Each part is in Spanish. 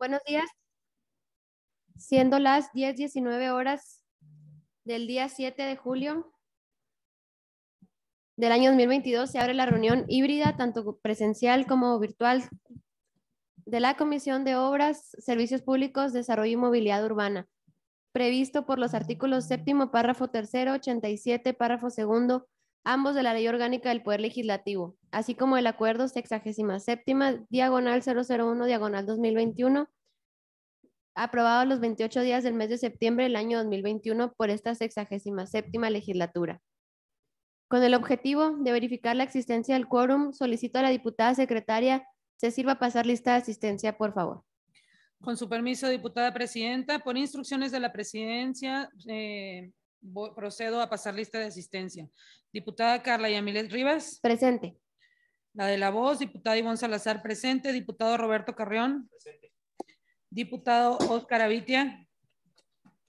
Buenos días. Siendo las 10.19 horas del día 7 de julio del año 2022 se abre la reunión híbrida, tanto presencial como virtual, de la Comisión de Obras, Servicios Públicos, Desarrollo y Movilidad Urbana, previsto por los artículos séptimo, párrafo tercero, 87, párrafo segundo, ambos de la Ley Orgánica del Poder Legislativo, así como el Acuerdo 67, diagonal 001, diagonal 2021, aprobado los 28 días del mes de septiembre del año 2021 por esta 67 legislatura. Con el objetivo de verificar la existencia del quórum, solicito a la diputada secretaria se sirva pasar lista de asistencia, por favor. Con su permiso, diputada presidenta, por instrucciones de la presidencia, eh, procedo a pasar lista de asistencia. Diputada Carla Yamilet Rivas. Presente. La de la voz, diputada Ivonne Salazar, presente. Diputado Roberto Carrión. Presente. Diputado Oscar Avitia.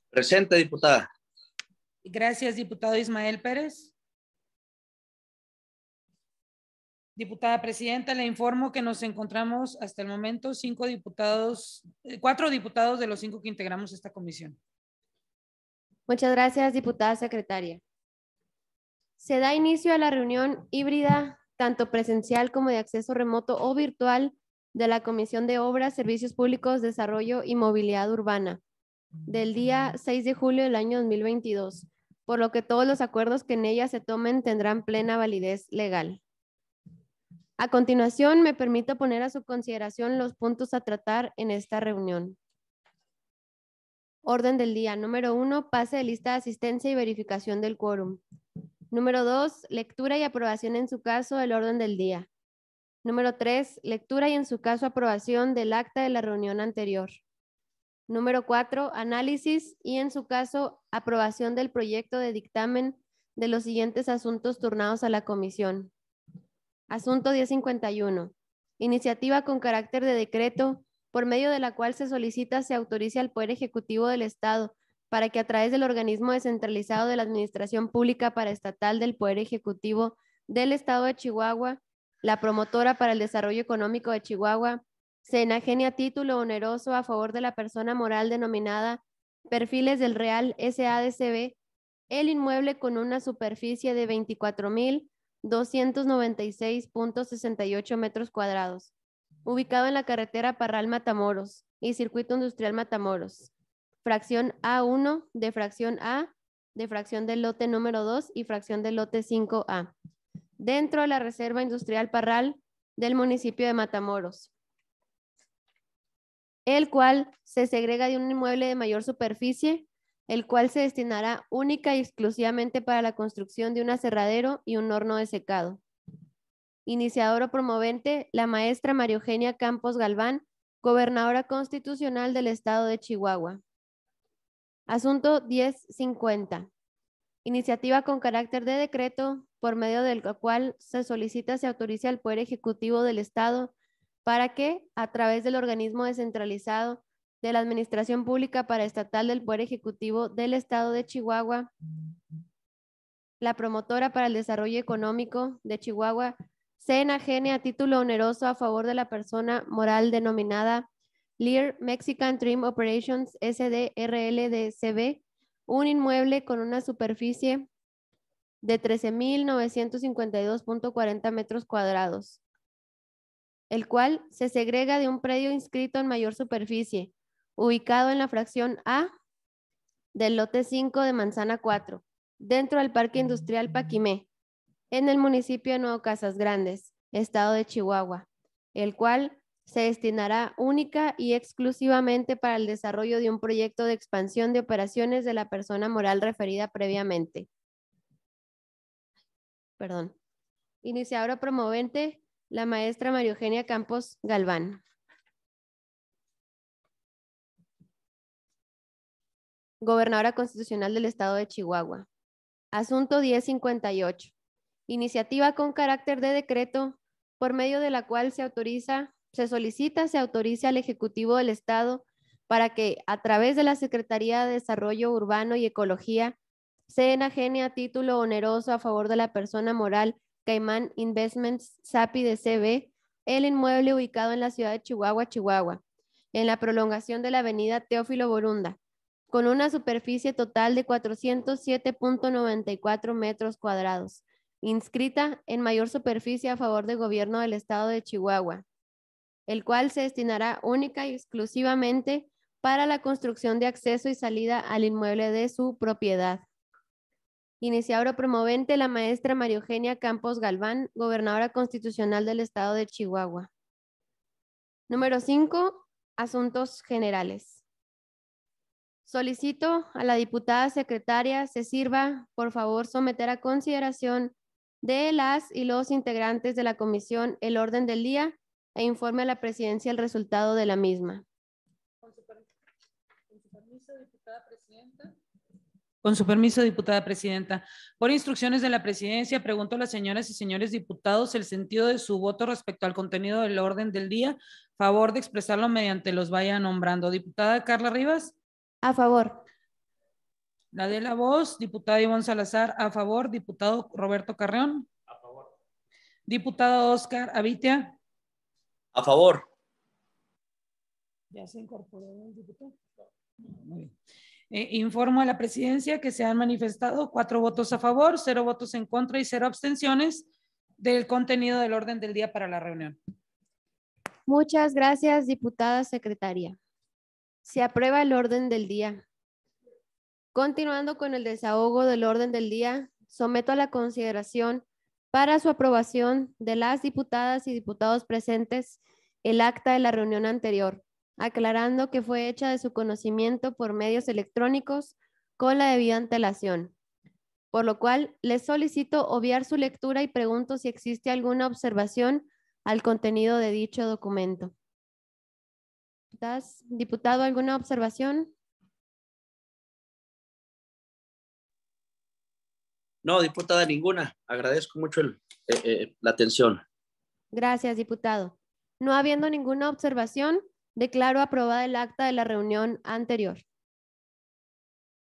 Presente, diputada. Gracias, diputado Ismael Pérez. Diputada presidenta, le informo que nos encontramos hasta el momento cinco diputados, eh, cuatro diputados de los cinco que integramos esta comisión. Muchas gracias, diputada secretaria. Se da inicio a la reunión híbrida, tanto presencial como de acceso remoto o virtual, de la Comisión de Obras, Servicios Públicos, Desarrollo y Movilidad Urbana, del día 6 de julio del año 2022, por lo que todos los acuerdos que en ella se tomen tendrán plena validez legal. A continuación, me permito poner a su consideración los puntos a tratar en esta reunión. Orden del día. Número uno, pase de lista de asistencia y verificación del quórum. Número dos, lectura y aprobación en su caso del orden del día. Número tres, lectura y en su caso aprobación del acta de la reunión anterior. Número cuatro, análisis y en su caso aprobación del proyecto de dictamen de los siguientes asuntos turnados a la comisión. Asunto 1051. Iniciativa con carácter de decreto por medio de la cual se solicita se autorice al Poder Ejecutivo del Estado para que a través del organismo descentralizado de la Administración Pública Estatal del Poder Ejecutivo del Estado de Chihuahua, la promotora para el desarrollo económico de Chihuahua, se enajene a título oneroso a favor de la persona moral denominada Perfiles del Real SADCB el inmueble con una superficie de 24.296.68 metros cuadrados ubicado en la carretera Parral Matamoros y Circuito Industrial Matamoros, fracción A1 de fracción A, de fracción del lote número 2 y fracción del lote 5A, dentro de la Reserva Industrial Parral del municipio de Matamoros, el cual se segrega de un inmueble de mayor superficie, el cual se destinará única y exclusivamente para la construcción de un aserradero y un horno de secado. Iniciadora o promovente, la maestra María Eugenia Campos Galván, gobernadora constitucional del estado de Chihuahua. Asunto 1050. Iniciativa con carácter de decreto por medio del cual se solicita se autorice al Poder Ejecutivo del Estado para que, a través del organismo descentralizado de la Administración Pública para Estatal del Poder Ejecutivo del Estado de Chihuahua, la promotora para el desarrollo económico de Chihuahua, se enajene a título oneroso a favor de la persona moral denominada Lear Mexican Dream Operations SDRLDCB, un inmueble con una superficie de 13.952.40 metros cuadrados, el cual se segrega de un predio inscrito en mayor superficie, ubicado en la fracción A del lote 5 de Manzana 4, dentro del Parque mm. Industrial Paquimé, en el municipio de Nuevo Casas Grandes, estado de Chihuahua, el cual se destinará única y exclusivamente para el desarrollo de un proyecto de expansión de operaciones de la persona moral referida previamente. Perdón. Iniciadora promovente, la maestra María Eugenia Campos Galván. Gobernadora Constitucional del Estado de Chihuahua. Asunto 1058 iniciativa con carácter de decreto por medio de la cual se autoriza, se solicita, se autoriza al Ejecutivo del Estado para que a través de la Secretaría de Desarrollo Urbano y Ecología se enajene a título oneroso a favor de la persona moral Caimán Investments SAPI de CB el inmueble ubicado en la ciudad de Chihuahua, Chihuahua, en la prolongación de la avenida Teófilo Borunda, con una superficie total de 407.94 metros cuadrados inscrita en mayor superficie a favor del gobierno del estado de Chihuahua, el cual se destinará única y exclusivamente para la construcción de acceso y salida al inmueble de su propiedad. Iniciadora promovente, la maestra María Eugenia Campos Galván, gobernadora constitucional del estado de Chihuahua. Número 5. Asuntos generales. Solicito a la diputada secretaria se sirva, por favor, someter a consideración de las y los integrantes de la comisión el orden del día e informe a la presidencia el resultado de la misma. Con su, permiso, diputada presidenta. Con su permiso, diputada presidenta. Por instrucciones de la presidencia, pregunto a las señoras y señores diputados el sentido de su voto respecto al contenido del orden del día. Favor de expresarlo mediante los vaya nombrando. Diputada Carla Rivas. A favor. La de la voz, diputada Iván Salazar, a favor. Diputado Roberto Carreón. A favor. Diputado Oscar Avitia. A favor. Ya se incorporó el diputado. Muy bien. Eh, informo a la presidencia que se han manifestado cuatro votos a favor, cero votos en contra y cero abstenciones del contenido del orden del día para la reunión. Muchas gracias, diputada secretaria. Se aprueba el orden del día. Continuando con el desahogo del orden del día, someto a la consideración para su aprobación de las diputadas y diputados presentes el acta de la reunión anterior, aclarando que fue hecha de su conocimiento por medios electrónicos con la debida antelación. Por lo cual, les solicito obviar su lectura y pregunto si existe alguna observación al contenido de dicho documento. ¿Diputado, alguna observación? No, diputada, ninguna. Agradezco mucho eh, eh, la atención. Gracias, diputado. No habiendo ninguna observación, declaro aprobada el acta de la reunión anterior.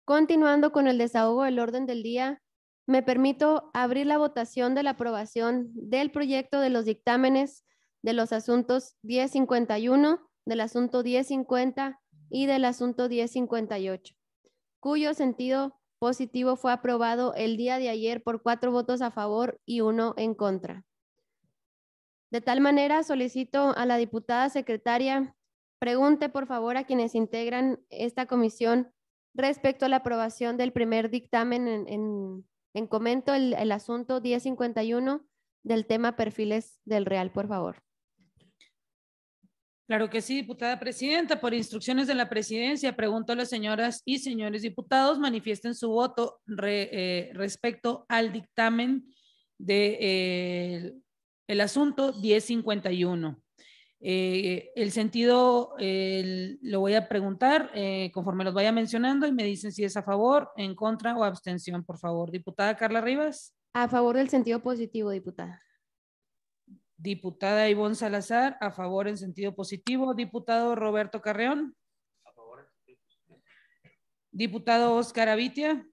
Continuando con el desahogo del orden del día, me permito abrir la votación de la aprobación del proyecto de los dictámenes de los asuntos 1051, del asunto 1050 y del asunto 1058, cuyo sentido positivo fue aprobado el día de ayer por cuatro votos a favor y uno en contra. De tal manera, solicito a la diputada secretaria pregunte por favor a quienes integran esta comisión respecto a la aprobación del primer dictamen en, en, comento, el, el asunto 1051 del tema perfiles del Real, por favor. Claro que sí, diputada presidenta. Por instrucciones de la presidencia, pregunto a las señoras y señores diputados, manifiesten su voto eh, respecto al dictamen del eh, asunto 1051. Eh, el sentido lo voy a preguntar conforme los vaya mencionando y me dicen si es a favor, en contra o abstención, por favor. Diputada Carla Rivas. A favor del sentido positivo, diputada. Diputada Ivonne Salazar, a favor en sentido positivo. Diputado Roberto Carreón. A favor. Diputado Oscar Avitia.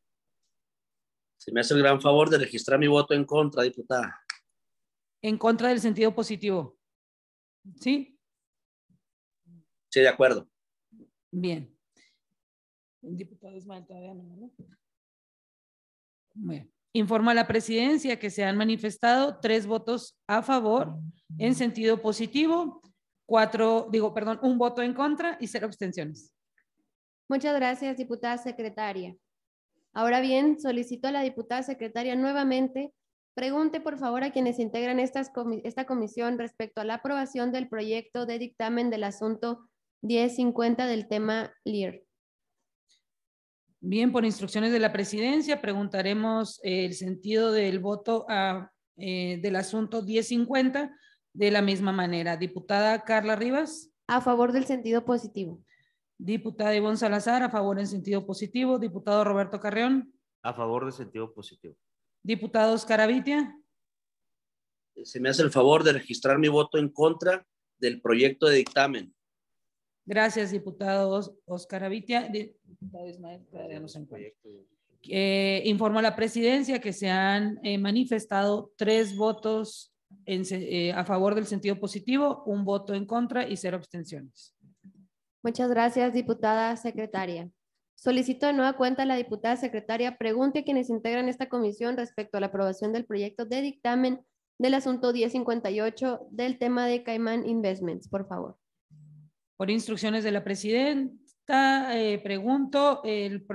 Se me hace el gran favor de registrar mi voto en contra, diputada. En contra del sentido positivo. ¿Sí? Sí, de acuerdo. Bien. diputado Ismael todavía no, ¿no? bien. Informa a la presidencia que se han manifestado tres votos a favor en sentido positivo, cuatro, digo, perdón, un voto en contra y cero abstenciones. Muchas gracias, diputada secretaria. Ahora bien, solicito a la diputada secretaria nuevamente, pregunte por favor a quienes integran esta comisión respecto a la aprobación del proyecto de dictamen del asunto 1050 del tema LIR. Bien, por instrucciones de la presidencia, preguntaremos eh, el sentido del voto eh, del asunto 1050 de la misma manera. Diputada Carla Rivas. A favor del sentido positivo. Diputada Ivonne Salazar, a favor en sentido positivo. Diputado Roberto Carreón. A favor del sentido positivo. Diputado Oscar Se me hace el favor de registrar mi voto en contra del proyecto de dictamen. Gracias, diputados Oscar Avitia, diputado eh, informo a la presidencia que se han eh, manifestado tres votos eh, a favor del sentido positivo, un voto en contra y cero abstenciones. Muchas gracias, diputada secretaria. Solicito de nueva cuenta a la diputada secretaria pregunte a quienes integran esta comisión respecto a la aprobación del proyecto de dictamen del asunto 1058 del tema de Caimán Investments, por favor. Por instrucciones de la presidenta, eh, pregunto el,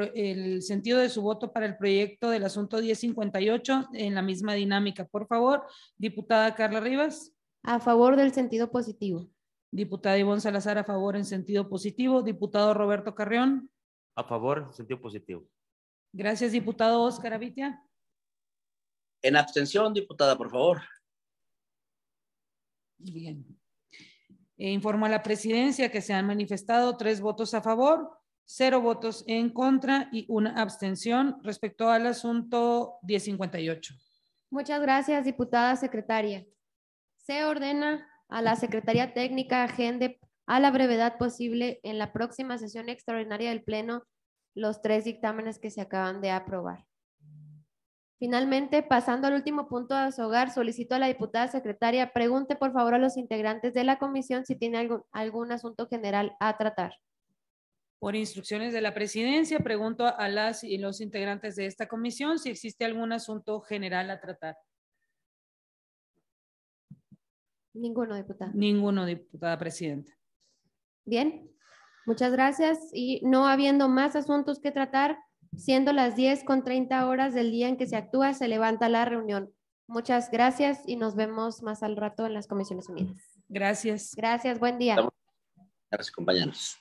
sentido de su voto para el proyecto del asunto 1058 en la misma dinámica. Por favor, diputada Carla Rivas. A favor del sentido positivo. Diputada Ivonne Salazar, a favor en sentido positivo. Diputado Roberto Carrión. A favor, sentido positivo. Gracias, diputado Oscar Avitia. En abstención, diputada, por favor. Bien. Eh, Informo a la presidencia que se han manifestado tres votos a favor, cero votos en contra y una abstención respecto al asunto 1058. Muchas gracias, diputada secretaria. Se ordena a la Secretaría Técnica agende a la brevedad posible en la próxima sesión extraordinaria del Pleno los tres dictámenes que se acaban de aprobar. Finalmente, pasando al último punto a hogar, solicito a la diputada secretaria pregunte por favor a los integrantes de la comisión si tiene algún, algún asunto general a tratar. Por instrucciones de la presidencia, pregunto a las y los integrantes de esta comisión si existe algún asunto general a tratar. Ninguno, diputada. Ninguno, diputada presidenta. Bien, muchas gracias. Y no habiendo más asuntos que tratar, Siendo las 10 con 30 horas del día en que se actúa, se levanta la reunión. Muchas gracias y nos vemos más al rato en las Comisiones Unidas. Gracias. Gracias, buen día. Gracias, compañeros.